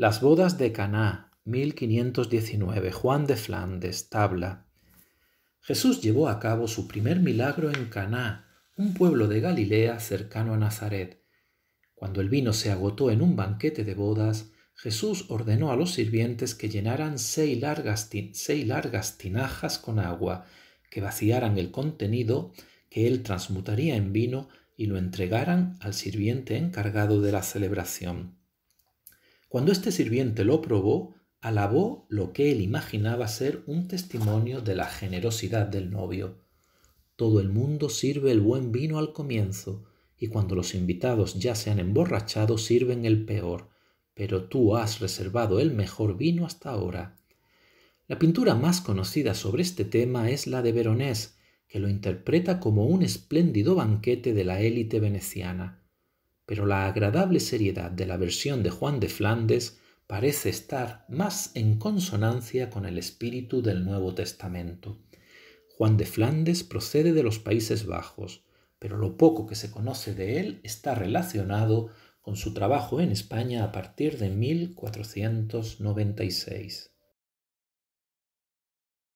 Las bodas de Caná, 1519, Juan de Flandes, tabla. Jesús llevó a cabo su primer milagro en Caná, un pueblo de Galilea cercano a Nazaret. Cuando el vino se agotó en un banquete de bodas, Jesús ordenó a los sirvientes que llenaran seis largas, seis largas tinajas con agua, que vaciaran el contenido que él transmutaría en vino y lo entregaran al sirviente encargado de la celebración. Cuando este sirviente lo probó, alabó lo que él imaginaba ser un testimonio de la generosidad del novio. Todo el mundo sirve el buen vino al comienzo, y cuando los invitados ya se han emborrachado sirven el peor, pero tú has reservado el mejor vino hasta ahora. La pintura más conocida sobre este tema es la de Veronés, que lo interpreta como un espléndido banquete de la élite veneciana pero la agradable seriedad de la versión de Juan de Flandes parece estar más en consonancia con el espíritu del Nuevo Testamento. Juan de Flandes procede de los Países Bajos, pero lo poco que se conoce de él está relacionado con su trabajo en España a partir de 1496.